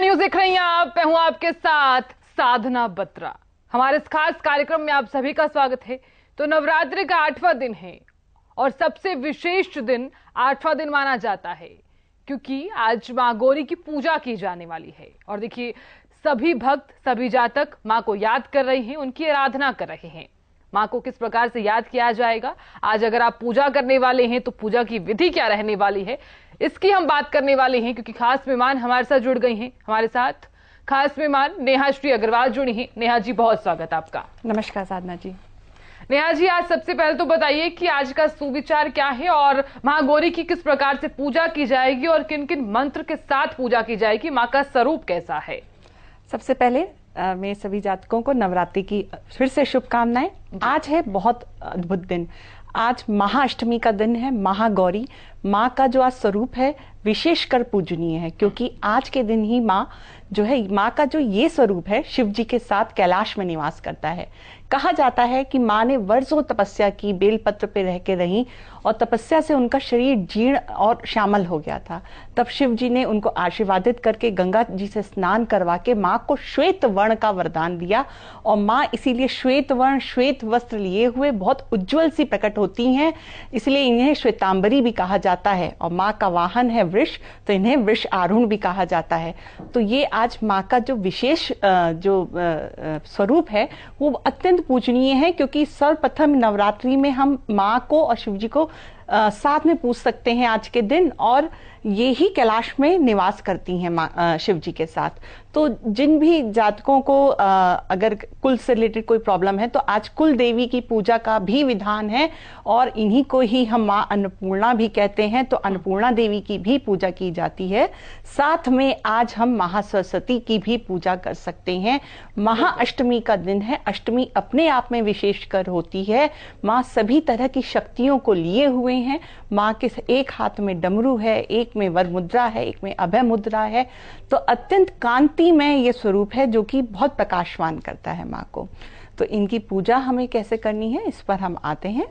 नमस्कार न्यूज देख रही हैं आप मैं हूं आपके साथ साधना बत्रा हमारे इस खास कार्यक्रम में आप सभी का स्वागत है तो नवरात्रि का आठवां दिन है और सबसे विशेष दिन आठवां दिन माना जाता है क्योंकि आज माँ गौरी की पूजा की जाने वाली है और देखिए सभी भक्त सभी जातक माँ को याद कर रहे हैं उनकी आराधना कर रहे हैं माँ को किस प्रकार से याद किया जाएगा आज अगर आप पूजा करने वाले हैं तो पूजा की विधि क्या रहने वाली है इसकी हम बात करने वाले हैं क्योंकि खास मेहमान हमारे साथ जुड़ गई हैं हमारे साथ खास मेहमान नेहा श्री अग्रवाल जुड़ी हैं नेहा जी बहुत स्वागत आपका नमस्कार साधना जी नेहा जी आज सबसे पहले तो बताइए कि आज का सुविचार क्या है और माँ गौरी की किस प्रकार से पूजा की जाएगी और किन किन मंत्र के साथ पूजा की जाएगी माँ का स्वरूप कैसा है सबसे पहले मैं सभी जातकों को नवरात्रि की फिर से शुभकामनाएं आज है बहुत अद्भुत दिन आज महाअष्टमी का दिन है महागौरी माँ का जो आज स्वरूप है विशेषकर पूजनीय है क्योंकि आज के दिन ही माँ जो है माँ का जो ये स्वरूप है शिव जी के साथ कैलाश में निवास करता है कहा जाता है कि माँ ने वर्षों तपस्या की बेलपत्र पे रह के रही और तपस्या से उनका शरीर जीर्ण और श्यामल हो गया था तब शिव जी ने उनको आशीर्वादित करके गंगा जी से स्नान करवा के माँ को श्वेत वर्ण का वरदान दिया और माँ इसीलिए श्वेत वर्ण श्वेत वस्त्र लिए हुए बहुत उज्जवल सी प्रकट होती हैं इसलिए इन्हें श्वेतांबरी भी कहा जाता है और माँ का वाहन है वृक्ष तो इन्हें वृक्ष आरूण भी कहा जाता है तो ये आज माँ का जो विशेष जो स्वरूप है वो अत्यंत पूजनीय है क्योंकि सर्वप्रथम नवरात्रि में हम माँ को और शिव जी को साथ में पूछ सकते हैं आज के दिन और ये ही कैलाश में निवास करती हैं शिव जी के साथ तो जिन भी जातकों को आ, अगर कुल से रिलेटेड कोई प्रॉब्लम है तो आज कुल देवी की पूजा का भी विधान है और इन्हीं को ही हम माँ अन्नपूर्णा भी कहते हैं तो अन्नपूर्णा देवी की भी पूजा की जाती है साथ में आज हम महासरस्वती की भी पूजा कर सकते हैं महाअष्टमी का दिन है अष्टमी अपने आप में विशेष कर होती है माँ सभी तरह की शक्तियों को लिए हुए हैं माँ के एक हाथ में डमरू है एक एक में वर मुद्रा है एक में अभय मुद्रा है तो अत्यंत कांति में ये स्वरूप है जो कि बहुत प्रकाशवान करता है माँ को तो इनकी पूजा हमें कैसे करनी है इस पर हम आते हैं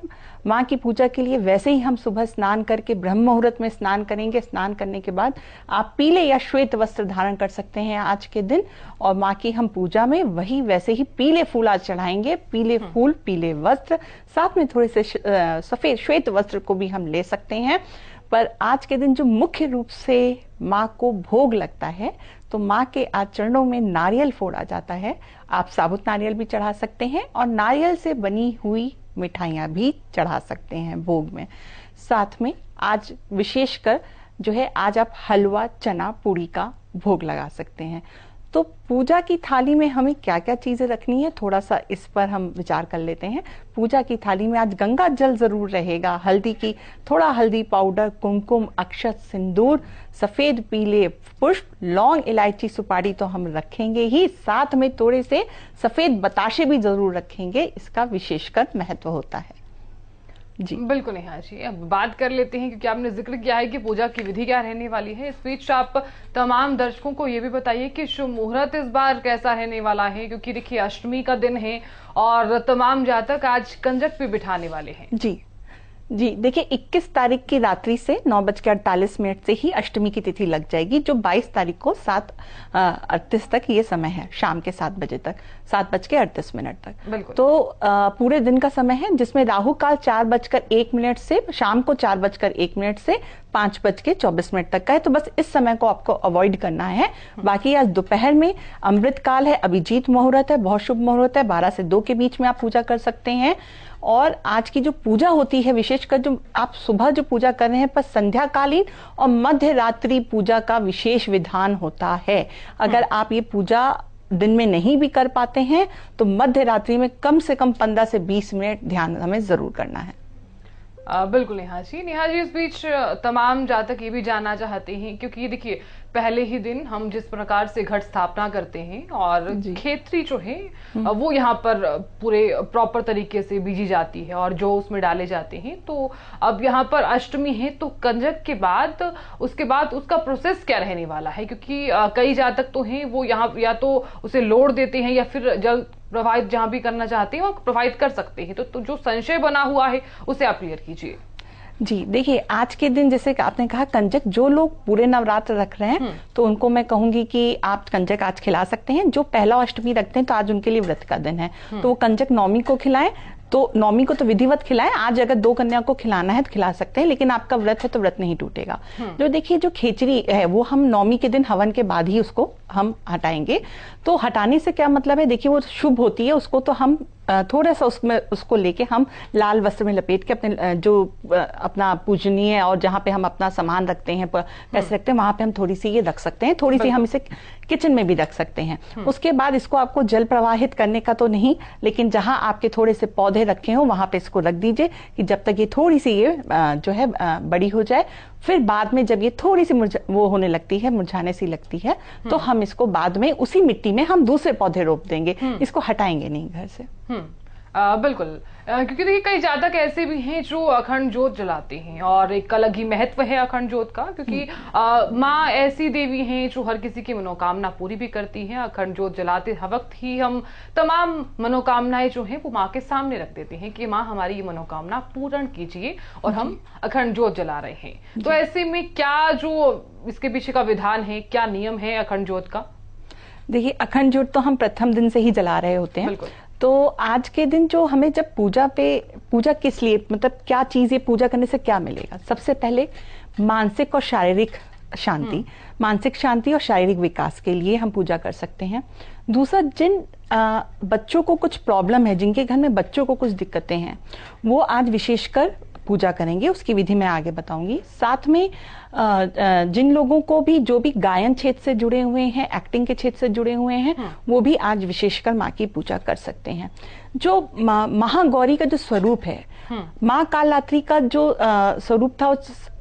माँ की पूजा के लिए वैसे ही हम सुबह स्नान करके ब्रह्म मुहूर्त में स्नान करेंगे स्नान करने के बाद आप पीले या श्वेत वस्त्र धारण कर सकते हैं आज के दिन और माँ की हम पूजा में वही वैसे ही पीले फूल आज चढ़ाएंगे पीले हम्म। फूल पीले वस्त्र साथ में थोड़े से सफेद श्वेत वस्त्र को भी हम ले सकते हैं पर आज के दिन जो मुख्य रूप से माँ को भोग लगता है तो माँ के आचरणों में नारियल फोड़ा जाता है आप साबुत नारियल भी चढ़ा सकते हैं और नारियल से बनी हुई मिठाइयाँ भी चढ़ा सकते हैं भोग में साथ में आज विशेषकर जो है आज आप हलवा चना पूड़ी का भोग लगा सकते हैं तो पूजा की थाली में हमें क्या क्या चीज़ें रखनी है थोड़ा सा इस पर हम विचार कर लेते हैं पूजा की थाली में आज गंगा जल ज़रूर रहेगा हल्दी की थोड़ा हल्दी पाउडर कुमकुम अक्षत सिंदूर सफ़ेद पीले पुष्प लौंग इलायची सुपारी तो हम रखेंगे ही साथ में थोड़े से सफ़ेद बताशे भी ज़रूर रखेंगे इसका विशेषकर महत्व होता है जी बिल्कुल नेहा जी अब बात कर लेते हैं क्योंकि आपने जिक्र किया है कि पूजा की विधि क्या रहने वाली है इस बीच आप तमाम दर्शकों को ये भी बताइए कि शुभ मुहूर्त इस बार कैसा रहने वाला है क्योंकि देखिए अष्टमी का दिन है और तमाम जातक आज कंजक भी बिठाने वाले हैं जी जी देखिए 21 तारीख की रात्रि से नौ बज के अड़तालीस मिनट से ही अष्टमी की तिथि लग जाएगी जो 22 तारीख को सात अड़तीस तक ये समय है शाम के सात बजे तक सात बज के अड़तीस मिनट तक तो आ, पूरे दिन का समय है जिसमें राहु काल चार बजकर एक मिनट से शाम को चार बजकर एक मिनट से पांच बज के चौबीस मिनट तक का है तो बस इस समय को आपको अवॉइड करना है बाकी आज दोपहर में अमृत काल है अभिजीत मुहूर्त है बहुत शुभ मुहूर्त है बारह से दो के बीच में आप पूजा कर सकते हैं और आज की जो पूजा होती है विशेषकर जो आप सुबह जो पूजा कर रहे हैं पर संध्या कालीन और मध्य रात्रि पूजा का विशेष विधान होता है अगर हाँ। आप ये पूजा दिन में नहीं भी कर पाते हैं तो मध्य रात्रि में कम से कम पंद्रह से बीस मिनट ध्यान हमें जरूर करना है आ, बिल्कुल नेहा जी नेहा जी इस बीच तमाम जातक ये भी जानना चाहते हैं क्योंकि देखिए पहले ही दिन हम जिस प्रकार से घट स्थापना करते हैं और खेतरी जो है हम्म। वो यहाँ पर पूरे प्रॉपर तरीके से बीजी जाती है और जो उसमें डाले जाते हैं तो अब यहाँ पर अष्टमी है तो कंजक के बाद उसके बाद उसका प्रोसेस क्या रहने वाला है क्योंकि कई जातक तो हैं वो यहाँ या तो उसे लोड देते हैं या फिर जल प्रभावित जहाँ भी करना चाहते हैं वो प्रभावित कर सकते हैं तो, तो जो संशय बना हुआ है उसे आप क्लियर कीजिए जी देखिए आज के दिन जैसे आपने कहा कंजक जो लोग पूरे नवरात्र रख रहे हैं हम्म। तो उनको मैं कहूंगी कि आप कंजक आज खिला सकते हैं जो पहला अष्टमी रखते हैं तो आज उनके लिए व्रत का दिन है हम्म। तो वो कंजक नौमी को खिलाएं तो नौमी को तो विधिवत खिलाएं आज अगर दो कन्या को खिलाना है तो खिला सकते हैं लेकिन आपका व्रत है तो व्रत नहीं टूटेगा हम्म। जो देखिए जो खेचरी है वो हम नौमी के दिन हवन के बाद ही उसको हम हटाएंगे तो हटाने से क्या मतलब है देखिए वो शुभ होती है उसको तो हम थोड़ा सा उसमें उसको लेके हम लाल वस्त्र में लपेट के अपने जो अपना पूजनीय और जहाँ पे हम अपना सामान रखते हैं पैसे रखते हैं वहां पे हम थोड़ी सी ये रख सकते हैं थोड़ी सी हम इसे किचन में भी रख सकते हैं हम्म। उसके बाद इसको आपको जल प्रवाहित करने का तो नहीं लेकिन जहाँ आपके थोड़े से पौधे रखे हों वहां पे इसको रख दीजिए कि जब तक ये थोड़ी सी ये जो है बड़ी हो जाए फिर बाद में जब ये थोड़ी सी वो होने लगती है मुरझाने सी लगती है हम्म। तो हम इसको बाद में उसी मिट्टी में हम दूसरे पौधे रोप देंगे हम्म। इसको हटाएंगे नहीं घर से आ, हम्म। बिल्कुल क्योंकि देखिए कई जातक ऐसे भी हैं जो अखंड जोत जलाते हैं और एक अलग ही महत्व है अखंड जोत का क्योंकि हम्म। माँ ऐसी देवी हैं जो हर किसी की मनोकामना पूरी भी करती हैं अखंड जोत जलाते हर वक्त ही हम तमाम मनोकामनाएं जो हैं वो माँ के सामने रख देते हैं कि माँ हमारी ये मनोकामना पूर्ण कीजिए और हम अखंड जोत जला रहे हैं तो ऐसे में क्या जो इसके पीछे का विधान है क्या नियम है अखंड जोत का देखिए अखंड जोत तो हम प्रथम दिन से ही जला रहे होते हैं तो आज के दिन जो हमें जब पूजा पे पूजा किस लिए मतलब क्या चीज़ ये पूजा करने से क्या मिलेगा सबसे पहले मानसिक और शारीरिक शांति हम्म। मानसिक शांति और शारीरिक विकास के लिए हम पूजा कर सकते हैं दूसरा जिन आ, बच्चों को कुछ प्रॉब्लम है जिनके घर में बच्चों को कुछ दिक्कतें हैं वो आज विशेषकर पूजा करेंगे उसकी विधि मैं आगे बताऊंगी साथ में जिन लोगों को भी जो भी गायन क्षेत्र से जुड़े हुए हैं एक्टिंग के क्षेत्र से जुड़े हुए हैं हाँ। वो भी आज विशेषकर माँ की पूजा कर सकते हैं जो महागौरी का जो स्वरूप है हाँ। माँ कालरात्रि का जो स्वरूप था वो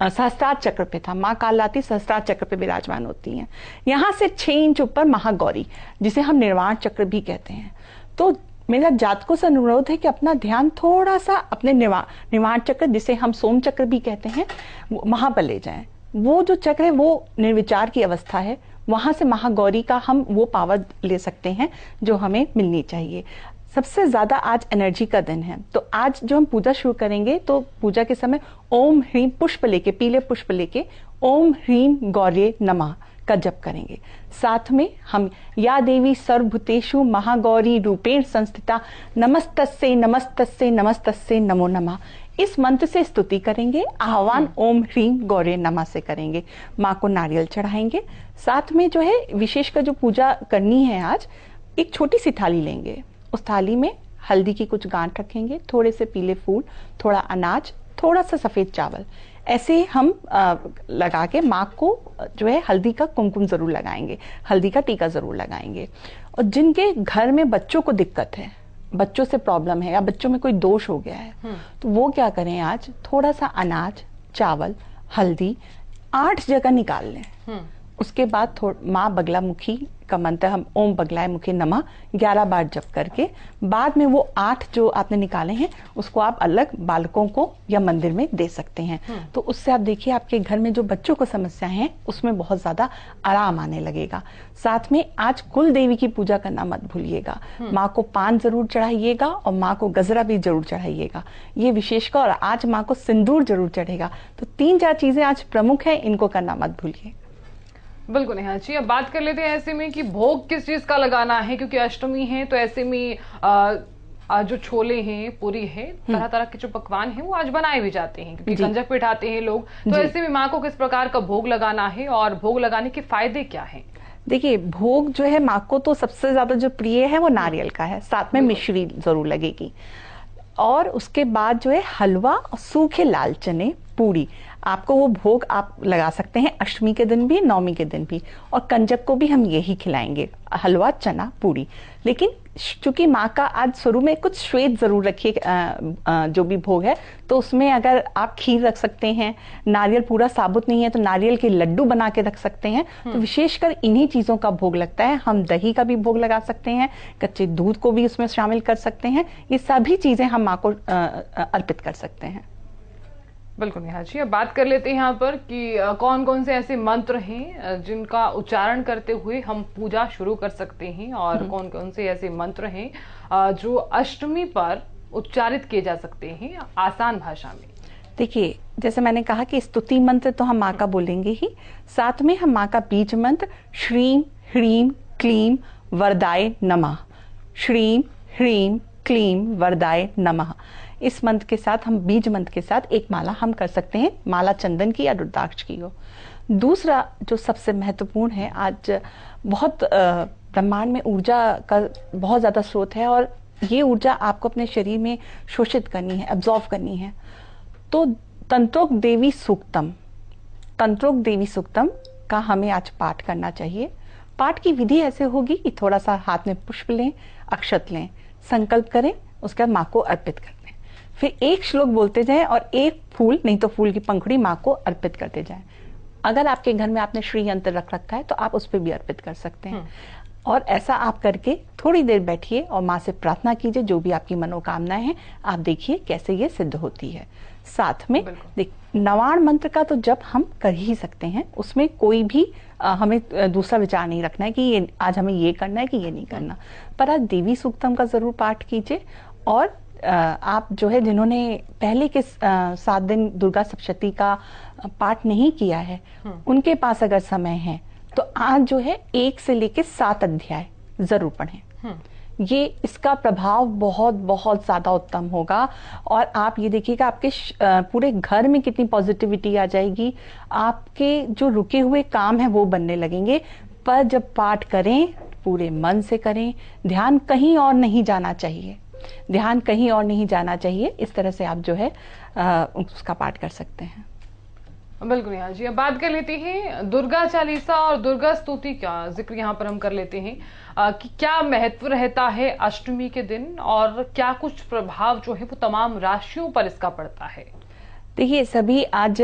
सहस्त्रार चक्र पे था माँ कालरात्रि सहस्त्रार चक्र पे विराजमान होती है यहाँ से छह इंच ऊपर महागौरी जिसे हम निर्वाण चक्र भी कहते हैं तो मेरा जातकों से अनुरोध है कि अपना ध्यान थोड़ा सा अपने निवा निवार चक्र जिसे हम सोम चक्र भी कहते हैं वहां पर ले जाए वो जो चक्र है वो निर्विचार की अवस्था है वहां से महागौरी का हम वो पावर ले सकते हैं जो हमें मिलनी चाहिए सबसे ज़्यादा आज एनर्जी का दिन है तो आज जो हम पूजा शुरू करेंगे तो पूजा के समय ओम ह्रीम पुष्प लेके पीले पुष्प लेके ओम ह्रीम गौर्य नमः का जप करेंगे साथ में हम या देवी सर्वभूतेशु महागौरी रूपेण संस्थिता नमस्तस्य नमस्त नमस्तस्य नमो नमः इस मंत्र से स्तुति करेंगे आह्वान ओम ह्रीम गौरे नमा से करेंगे माँ को नारियल चढ़ाएंगे साथ में जो है विशेष का जो पूजा करनी है आज एक छोटी सी थाली लेंगे उस थाली में हल्दी की कुछ गांठ रखेंगे थोड़े से पीले फूल थोड़ा अनाज थोड़ा सा सफेद चावल ऐसे हम लगा के माँ को जो है हल्दी का कुमकुम ज़रूर लगाएंगे हल्दी का टीका ज़रूर लगाएंगे और जिनके घर में बच्चों को दिक्कत है बच्चों से प्रॉब्लम है या बच्चों में कोई दोष हो गया है हम्म। तो वो क्या करें आज थोड़ा सा अनाज चावल हल्दी आठ जगह निकाल लें हम्म। उसके बाद माँ बगला मुखी का मंत्र हम ओम बगलाय मुखी नमा ग्यारह बार जप करके बाद में वो आठ जो आपने निकाले हैं उसको आप अलग बालकों को या मंदिर में दे सकते हैं हम्म। तो उससे आप देखिए आपके घर में जो बच्चों को समस्या है उसमें बहुत ज्यादा आराम आने लगेगा साथ में आज कुल देवी की पूजा करना मत भूलिएगा हम्म। माँ को पान जरूर चढ़ाइएगा और माँ को गजरा भी जरूर चढ़ाइएगा ये विशेषकर और आज माँ को सिंदूर जरूर चढ़ेगा तो तीन चार चीजें आज प्रमुख है इनको करना मत भूलिएगा बिल्कुल नहीं जी अब बात कर लेते हैं ऐसे में कि भोग किस चीज का लगाना है क्योंकि अष्टमी है तो ऐसे में आ, आज जो छोले हैं पूरी है हम्म। तरह तरह के जो पकवान हैं वो आज बनाए भी जाते हैं क्योंकि गंजक पिठाते हैं लोग तो ऐसे में माँ को किस प्रकार का भोग लगाना है और भोग लगाने के फायदे क्या है देखिए भोग जो है माँ को तो सबसे ज्यादा जो प्रिय है वो नारियल का है साथ में मिश्री जरूर लगेगी और उसके बाद जो है हलवा और सूखे लाल चने पूरी आपको वो भोग आप लगा सकते हैं अष्टमी के दिन भी नवमी के दिन भी और कंजक को भी हम यही खिलाएंगे हलवा चना पूरी लेकिन चूंकि माँ का आज शुरू में कुछ श्वेत जरूर रखिए जो भी भोग है तो उसमें अगर आप खीर रख सकते हैं नारियल पूरा साबुत नहीं है तो नारियल के लड्डू बना के रख सकते हैं तो हम्म। विशेषकर इन्हीं चीजों का भोग लगता है हम दही का भी भोग लगा सकते हैं कच्चे दूध को भी उसमें शामिल कर सकते हैं ये सभी चीजें हम माँ को अर्पित कर सकते हैं बिल्कुल नेहा जी अब बात कर लेते हैं यहाँ पर कि कौन कौन से ऐसे मंत्र हैं जिनका उच्चारण करते हुए हम पूजा शुरू कर सकते हैं और हम्म। कौन कौन से ऐसे मंत्र हैं जो अष्टमी पर उच्चारित किए जा सकते हैं आसान भाषा में देखिए जैसे मैंने कहा कि स्तुति मंत्र तो हम माँ का बोलेंगे ही साथ में हम माँ का बीज मंत्र श्रीम ह्रीम क्लीम वरदाय नमः श्रीम ह्रीम क्लीम वरदाय नमः इस मंथ के साथ हम बीज मंथ के साथ एक माला हम कर सकते हैं माला चंदन की या रुद्राक्ष की हो दूसरा जो सबसे महत्वपूर्ण है आज बहुत ब्रह्मांड में ऊर्जा का बहुत ज़्यादा स्रोत है और ये ऊर्जा आपको अपने शरीर में शोषित करनी है एब्जॉर्व करनी है तो तंत्रोक देवी सूक्तम तंत्रोक देवी सूक्तम का हमें आज पाठ करना चाहिए पाठ की विधि ऐसे होगी कि थोड़ा सा हाथ में पुष्प लें अक्षत लें संकल्प करें उसके बाद माँ को अर्पित करें फिर एक श्लोक बोलते जाएं और एक फूल नहीं तो फूल की पंखुड़ी माँ को अर्पित करते जाएं अगर आपके घर में आपने श्री यंत्र रख रखा है तो आप उस पर भी अर्पित कर सकते हैं हम्म। और ऐसा आप करके थोड़ी देर बैठिए और माँ से प्रार्थना कीजिए जो भी आपकी मनोकामना है आप देखिए कैसे ये सिद्ध होती है साथ में नवाण मंत्र का तो जब हम कर ही सकते हैं उसमें कोई भी आ, हमें दूसरा विचार नहीं रखना है कि ये आज हमें ये करना है कि ये नहीं करना पर आप देवी सूक्तम का जरूर पाठ कीजिए और आप जो है जिन्होंने पहले के सात दिन दुर्गा सप्तशती का पाठ नहीं किया है हम्म। उनके पास अगर समय है तो आज जो है एक से लेकर सात अध्याय जरूर पढ़ें हम्म। ये इसका प्रभाव बहुत बहुत ज़्यादा उत्तम होगा और आप ये देखिएगा आपके पूरे घर में कितनी पॉजिटिविटी आ जाएगी आपके जो रुके हुए काम है वो बनने लगेंगे पर जब पाठ करें पूरे मन से करें ध्यान कहीं और नहीं जाना चाहिए ध्यान कहीं और नहीं जाना चाहिए इस तरह से आप जो है आ, उसका पाठ कर सकते हैं बिल्कुल यहाँ जी अब बात कर लेते हैं दुर्गा चालीसा और दुर्गा स्तुति का जिक्र यहाँ पर हम कर लेते हैं आ, कि क्या महत्व रहता है अष्टमी के दिन और क्या कुछ प्रभाव जो है वो तमाम राशियों पर इसका पड़ता है देखिए सभी आज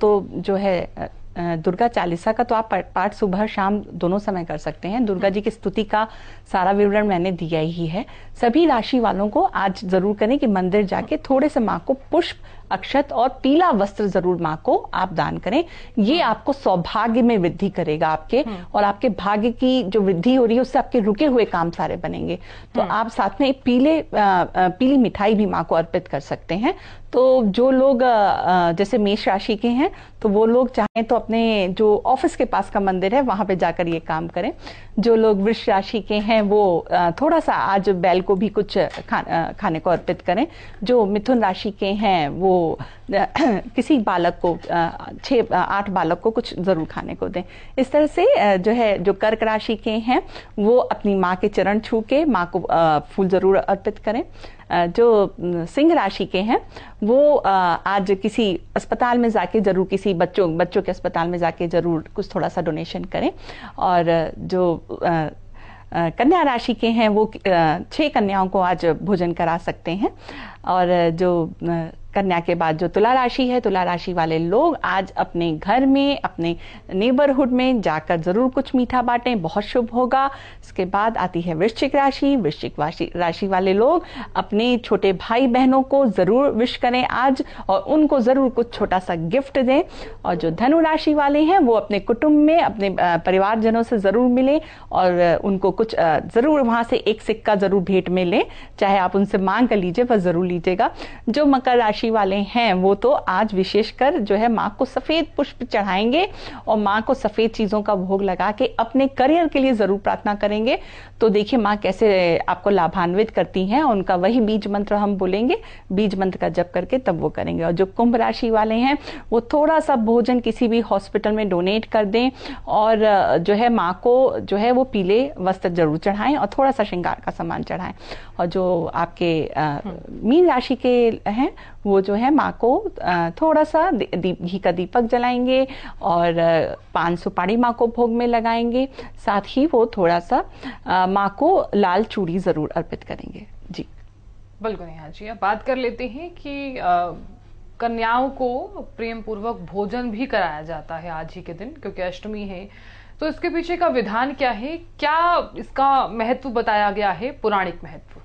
तो जो है दुर्गा चालीसा का तो आप पाठ सुबह शाम दोनों समय कर सकते हैं दुर्गा जी की स्तुति का सारा विवरण मैंने दिया ही है सभी राशि वालों को आज जरूर करें कि मंदिर जाके थोड़े से माँ को पुष्प अक्षत और पीला वस्त्र जरूर माँ को आप दान करें ये हाँ। आपको सौभाग्य में वृद्धि करेगा आपके हाँ। और आपके भाग्य की जो वृद्धि हो रही है उससे आपके रुके हुए काम सारे बनेंगे तो हाँ। आप साथ में पीले पीली मिठाई भी माँ को अर्पित कर सकते हैं तो जो लोग जैसे मेष राशि के हैं तो वो लोग चाहें तो अपने जो ऑफिस के पास का मंदिर है वहां पे जाकर ये काम करें जो लोग वृक्ष राशि के हैं वो थोड़ा सा आज बैल को भी कुछ खा, खाने को अर्पित करें जो मिथुन राशि के हैं वो किसी बालक को छः आठ बालक को कुछ ज़रूर खाने को दें इस तरह से जो है जो कर्क राशि के हैं वो अपनी माँ के चरण छू के माँ को फूल ज़रूर अर्पित करें जो सिंह राशि के हैं वो आज किसी अस्पताल में जाके ज़रूर किसी बच्चों बच्चों के अस्पताल में जाके ज़रूर कुछ थोड़ा सा डोनेशन करें और जो कन्या राशि के हैं वो छह कन्याओं को आज भोजन करा सकते हैं और जो कन्या के बाद जो तुला राशि है तुला राशि वाले लोग आज अपने घर में अपने नेबरहुड में जाकर जरूर कुछ मीठा बांटें बहुत शुभ होगा इसके बाद आती है वृश्चिक राशि वृश्चिक राशि वाले लोग अपने छोटे भाई बहनों को जरूर विश करें आज और उनको जरूर कुछ छोटा सा गिफ्ट दें और जो धनु राशि वाले हैं वो अपने कुटुंब में अपने परिवारजनों से जरूर मिलें और उनको कुछ जरूर वहां से एक सिक्का जरूर भेंट में लें चाहे आप उनसे मांग कर लीजिए पर जरूर लीजिएगा जो मकर राशि राशि वाले हैं वो तो आज विशेषकर जो है माँ को सफेद पुष्प चढ़ाएंगे और माँ को सफेद चीजों का भोग लगा के अपने करियर के लिए जरूर प्रार्थना करेंगे तो देखिए माँ कैसे आपको लाभान्वित करती हैं उनका वही बीज मंत्र हम बोलेंगे बीज मंत्र का जप करके तब वो करेंगे और जो कुंभ राशि वाले हैं वो थोड़ा सा भोजन किसी भी हॉस्पिटल में डोनेट कर दें और जो है माँ को जो है वो पीले वस्त्र जरूर चढ़ाएं और थोड़ा सा श्रृंगार का सामान चढ़ाएं और जो आपके हम्म। मीन राशि के हैं वो जो है माँ को थोड़ा सा दीप घी का दीपक जलाएंगे और पान सुपारी माँ को भोग में लगाएंगे साथ ही वो थोड़ा सा माँ को लाल चूड़ी ज़रूर अर्पित करेंगे जी बिल्कुल यहाँ जी अब बात कर लेते हैं कि कन्याओं को प्रेम पूर्वक भोजन भी कराया जाता है आज ही के दिन क्योंकि अष्टमी है तो इसके पीछे का विधान क्या है क्या इसका महत्व बताया गया है पौराणिक महत्व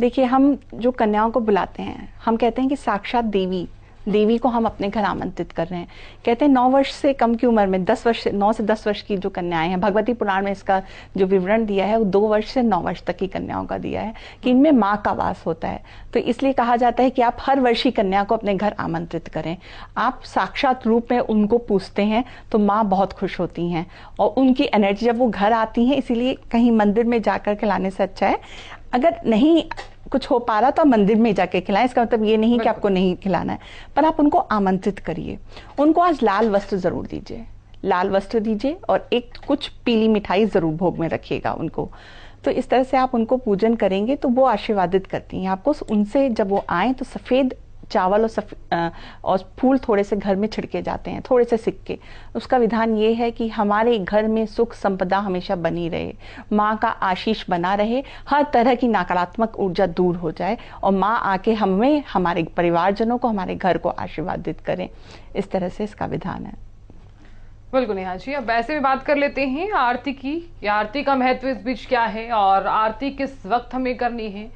देखिए हम जो कन्याओं को बुलाते हैं हम कहते हैं कि साक्षात देवी देवी को हम अपने घर आमंत्रित कर रहे हैं कहते हैं नौ वर्ष से कम की उम्र में दस वर्ष नौ से दस वर्ष की जो कन्याएं हैं भगवती पुराण में इसका जो विवरण दिया है वो दो वर्ष से नौ वर्ष तक की कन्याओं का दिया है कि इनमें माँ का वास होता है तो इसलिए कहा जाता है कि आप हर वर्ष ही कन्या को अपने घर आमंत्रित करें आप साक्षात रूप में उनको पूछते हैं तो माँ बहुत खुश होती हैं और उनकी एनर्जी जब वो घर आती हैं इसीलिए कहीं मंदिर में जाकर के लाने से अच्छा है अगर नहीं कुछ हो पा रहा तो मंदिर में जाके खिलाएं इसका मतलब ये नहीं कि आपको नहीं खिलाना है पर आप उनको आमंत्रित करिए उनको आज लाल वस्त्र जरूर दीजिए लाल वस्त्र दीजिए और एक कुछ पीली मिठाई जरूर भोग में रखिएगा उनको तो इस तरह से आप उनको पूजन करेंगे तो वो आशीर्वादित करती हैं आपको उनसे जब वो आए तो सफ़ेद चावल और सफ और फूल थोड़े से घर में छिड़के जाते हैं थोड़े से सिक्के उसका विधान ये है कि हमारे घर में सुख संपदा हमेशा बनी रहे माँ का आशीष बना रहे हर तरह की नकारात्मक ऊर्जा दूर हो जाए और माँ आके हमें हमारे परिवारजनों को हमारे घर को आशीर्वादित करें इस तरह से इसका विधान है बिल्कुल नेहा जी अब वैसे भी बात कर लेते हैं आरती की आरती का महत्व इस बीच क्या है और आरती किस वक्त हमें करनी है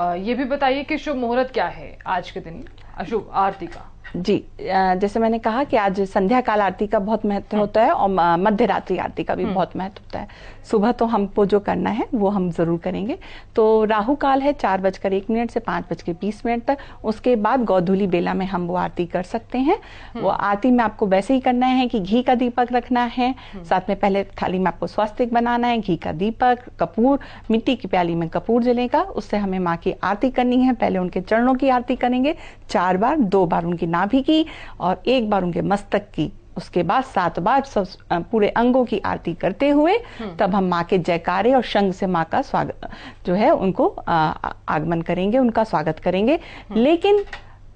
ये भी बताइए कि शुभ मुहूर्त क्या है आज के दिन अशुभ आरती का जी जैसे मैंने कहा कि आज संध्या काल आरती का बहुत महत्व हम्म। होता है और मध्य रात्रि आरती का भी हम्म। बहुत महत्व होता है सुबह तो हमको जो करना है वो हम जरूर करेंगे तो राहु काल है चार बजकर एक मिनट से पांच बजकर बीस मिनट तक उसके बाद गौधुली बेला में हम वो आरती कर सकते हैं हम्म। वो आरती में आपको वैसे ही करना है कि घी का दीपक रखना है साथ में पहले थाली में आपको स्वास्थ्य बनाना है घी का दीपक कपूर मिट्टी की प्याली में कपूर जलेगा उससे हमें माँ की आरती करनी है पहले उनके चरणों की आरती करेंगे चार बार दो बार उनकी नाम भी की और एक बार उनके मस्तक की उसके बाद सात बार सब पूरे अंगों की आरती करते हुए हम्म। तब हम माँ के जयकारे और शंग से माँ का स्वागत जो है उनको आगमन करेंगे उनका स्वागत करेंगे हम्म। लेकिन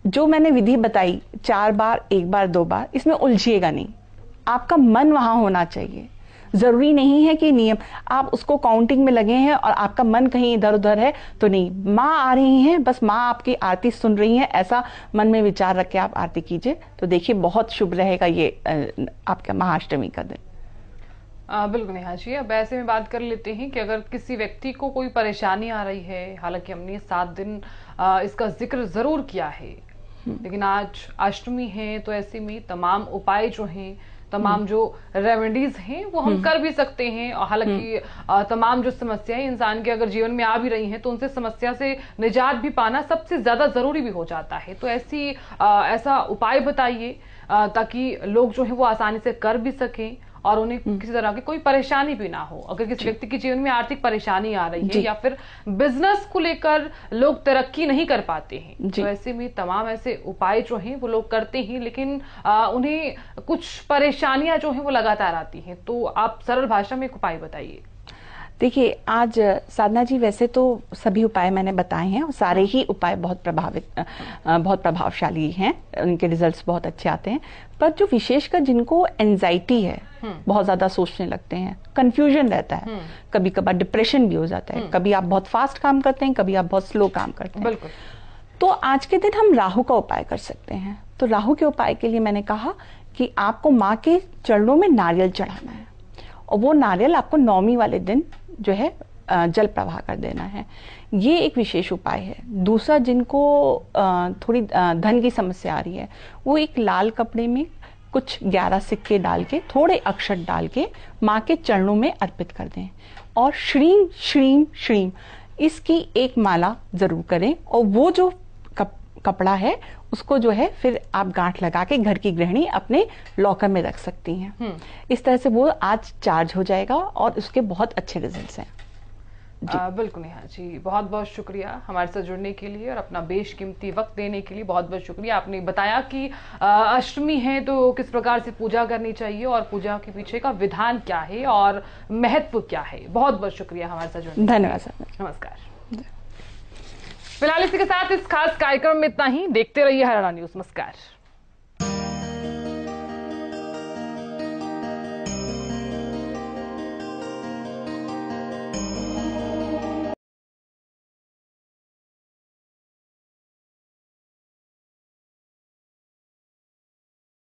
जो मैंने विधि बताई चार बार एक बार दो बार इसमें उलझिएगा नहीं आपका मन वहां होना चाहिए ज़रूरी नहीं है कि नियम आप उसको काउंटिंग में लगे हैं और आपका मन कहीं इधर उधर है तो नहीं माँ आ रही हैं बस माँ आपकी आरती सुन रही हैं ऐसा मन में विचार रख के आप आरती कीजिए तो देखिए बहुत शुभ रहेगा ये आपका महाअष्टमी का दिन आ, बिल्कुल नेहा जी अब ऐसे में बात कर लेते हैं कि अगर किसी व्यक्ति को कोई परेशानी आ रही है हालांकि हमने सात दिन आ, इसका जिक्र जरूर किया है हम्म। लेकिन आज अष्टमी है तो ऐसे में तमाम उपाय जो हैं तमाम हम्म। जो रेमेडीज हैं वो हम हम्म। कर भी सकते हैं और हालांकि हम्म। तमाम जो समस्याएं इंसान के अगर जीवन में आ भी रही हैं तो उनसे समस्या से निजात भी पाना सबसे ज्यादा जरूरी भी हो जाता है तो ऐसी आ, ऐसा उपाय बताइए ताकि लोग जो है वो आसानी से कर भी सकें और उन्हें हम्म। किसी तरह की कोई परेशानी भी ना हो अगर किसी व्यक्ति के जीवन में आर्थिक परेशानी आ रही है या फिर बिजनेस को लेकर लोग तरक्की नहीं कर पाते हैं तो ऐसे में तमाम ऐसे उपाय जो हैं वो लोग करते हैं लेकिन आ, उन्हें कुछ परेशानियां जो हैं वो लगातार आती हैं तो आप सरल भाषा में एक उपाय बताइए देखिए आज साधना जी वैसे तो सभी उपाय मैंने बताए हैं और सारे ही उपाय बहुत प्रभावित बहुत प्रभावशाली हैं उनके रिजल्ट्स बहुत अच्छे आते हैं पर जो विशेषकर जिनको एनजाइटी है हम्म। बहुत ज़्यादा सोचने लगते हैं कन्फ्यूजन रहता है कभी कभार डिप्रेशन भी हो जाता है हम्म। कभी आप बहुत फास्ट काम करते हैं कभी आप बहुत स्लो काम करते हैं बिल्कुल तो आज के दिन हम राहु का उपाय कर सकते हैं तो राहु के उपाय के लिए मैंने कहा कि आपको माँ के चरणों में नारियल चढ़ाना है और वो नारियल आपको नौमी वाले दिन जो है जल प्रवाह कर देना है ये एक विशेष उपाय है दूसरा जिनको थोड़ी धन की समस्या आ रही है वो एक लाल कपड़े में कुछ ग्यारह सिक्के डाल के थोड़े अक्षत डाल के माँ के चरणों में अर्पित कर दें और श्रीम श्रीम श्रीम इसकी एक माला जरूर करें और वो जो कपड़ा है उसको जो है फिर आप गांठ लगा के घर की गृहिणी अपने लॉकर में रख सकती हैं हम्म। इस तरह से वो आज चार्ज हो जाएगा और उसके बहुत अच्छे रिजल्ट्स हैं बिल्कुल नेहा जी बहुत बहुत शुक्रिया हमारे साथ जुड़ने के लिए और अपना बेशकीमती वक्त देने के लिए बहुत बहुत शुक्रिया आपने बताया कि अष्टमी है तो किस प्रकार से पूजा करनी चाहिए और पूजा के पीछे का विधान क्या है और महत्व क्या है बहुत बहुत शुक्रिया हमारे साथ जुड़ने धन्यवाद नमस्कार फिलहाल इसी के साथ इस खास कार्यक्रम में इतना ही देखते रहिए हरियाणा न्यूज नमस्कार